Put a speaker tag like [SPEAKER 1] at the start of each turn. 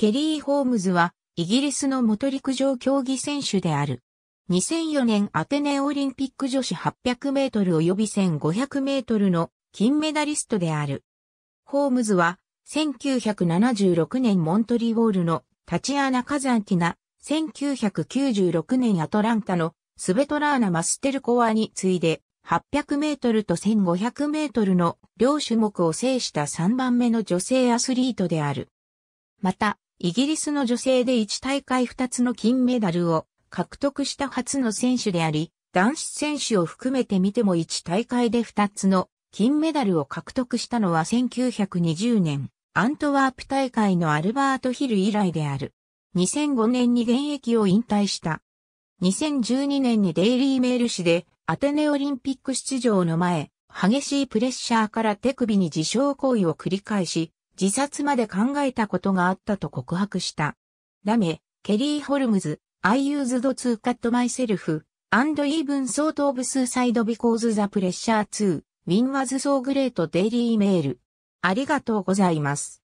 [SPEAKER 1] ケリー・ホームズは、イギリスの元陸上競技選手である。2004年アテネオリンピック女子800メートル及び1500メートルの金メダリストである。ホームズは、1976年モントリォールのタチアーナ・カザンキナ、1996年アトランタのスベトラーナ・マステルコワに次いで、800メートルと1500メートルの両種目を制した3番目の女性アスリートである。また、イギリスの女性で1大会2つの金メダルを獲得した初の選手であり、男子選手を含めてみても1大会で2つの金メダルを獲得したのは1920年、アントワープ大会のアルバートヒル以来である。2005年に現役を引退した。2012年にデイリーメール誌でアテネオリンピック出場の前、激しいプレッシャーから手首に自傷行為を繰り返し、自殺まで考えたことがあったと告白した。ダメ、ケリー・ホルムズ、I used to cut myself, and even s o u g h t of suicide because the pressure to win was so great daily m a i l ありがとうございます。